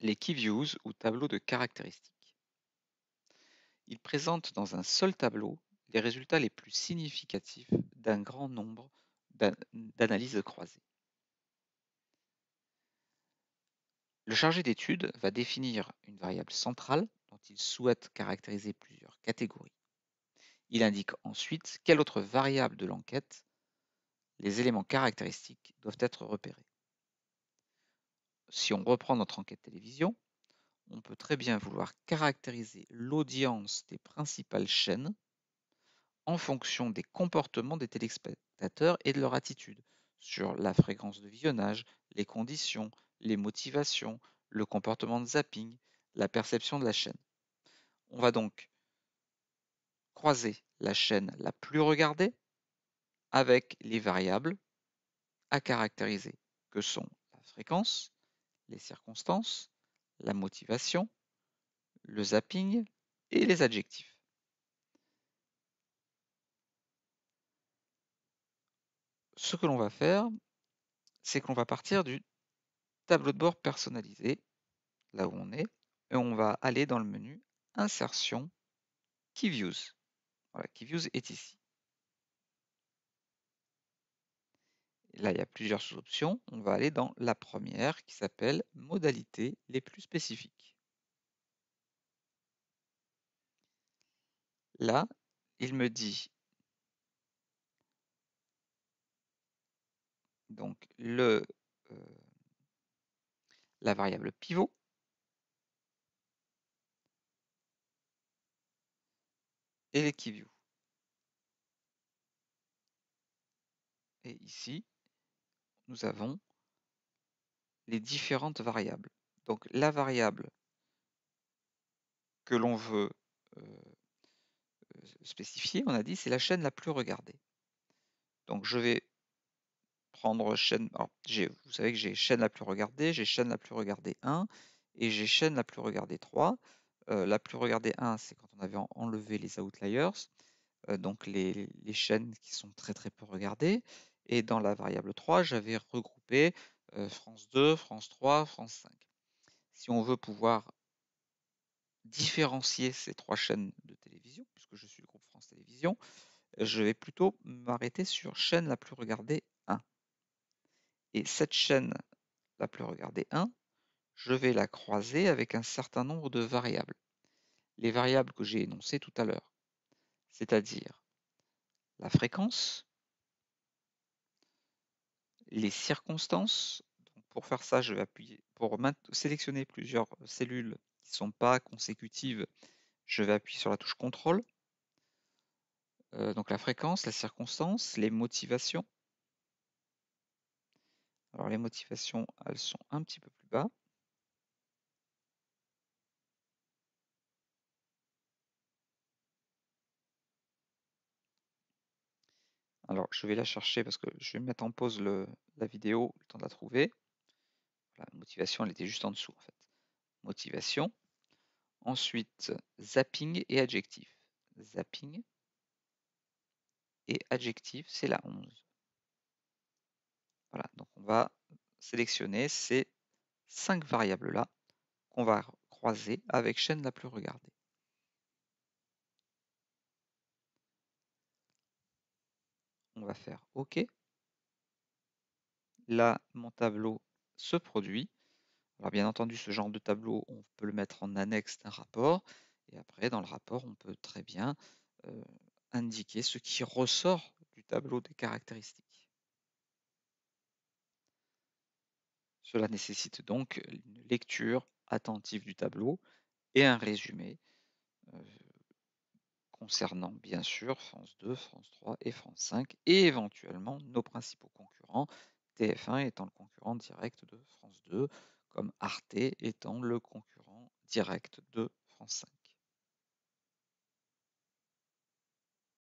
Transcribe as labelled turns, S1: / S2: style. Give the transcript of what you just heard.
S1: les key-views ou tableaux de caractéristiques. Ils présentent dans un seul tableau les résultats les plus significatifs d'un grand nombre d'analyses croisées. Le chargé d'études va définir une variable centrale dont il souhaite caractériser plusieurs catégories. Il indique ensuite quelle autre variable de l'enquête les éléments caractéristiques doivent être repérés si on reprend notre enquête télévision, on peut très bien vouloir caractériser l'audience des principales chaînes en fonction des comportements des téléspectateurs et de leur attitude sur la fréquence de visionnage, les conditions, les motivations, le comportement de zapping, la perception de la chaîne. On va donc croiser la chaîne la plus regardée avec les variables à caractériser que sont la fréquence, les circonstances, la motivation, le zapping et les adjectifs. Ce que l'on va faire, c'est qu'on va partir du tableau de bord personnalisé, là où on est, et on va aller dans le menu Insertion, Key Views. Voilà, Key Views est ici. Là, il y a plusieurs sous-options. On va aller dans la première qui s'appelle modalités les plus spécifiques. Là, il me dit donc le, euh, la variable pivot. Et les key Et ici, nous avons les différentes variables. Donc la variable que l'on veut euh, spécifier, on a dit, c'est la chaîne la plus regardée. Donc je vais prendre chaîne... vous savez que j'ai chaîne la plus regardée, j'ai chaîne la plus regardée 1 et j'ai chaîne la plus regardée 3. Euh, la plus regardée 1, c'est quand on avait enlevé les outliers, euh, donc les, les, chaînes qui sont très très peu regardées. Et dans la variable 3, j'avais regroupé France 2, France 3, France 5. Si on veut pouvoir différencier ces trois chaînes de télévision, puisque je suis le groupe France télévision je vais plutôt m'arrêter sur chaîne la plus regardée 1. Et cette chaîne la plus regardée 1, je vais la croiser avec un certain nombre de variables. Les variables que j'ai énoncées tout à l'heure, c'est-à-dire la fréquence, les circonstances. Donc pour faire ça, je vais appuyer, pour sélectionner plusieurs euh, cellules qui ne sont pas consécutives, je vais appuyer sur la touche contrôle. Euh, donc la fréquence, la circonstance, les motivations. Alors les motivations, elles sont un petit peu plus bas. Alors, je vais la chercher parce que je vais mettre en pause la vidéo, le temps de la trouver. La motivation, elle était juste en dessous en fait. Motivation. Ensuite, zapping et adjectif. Zapping et adjectif, c'est la 11. Voilà, donc on va sélectionner ces cinq variables-là qu'on va croiser avec chaîne la plus regardée. on va faire OK. Là, mon tableau se produit. Alors bien entendu, ce genre de tableau, on peut le mettre en annexe d'un rapport. Et après, dans le rapport, on peut très bien euh, indiquer ce qui ressort du tableau des caractéristiques. Cela nécessite donc une lecture attentive du tableau et un résumé. Euh, concernant bien sûr France 2, France 3 et France 5, et éventuellement nos principaux concurrents, TF1 étant le concurrent direct de France 2, comme Arte étant le concurrent direct de France 5.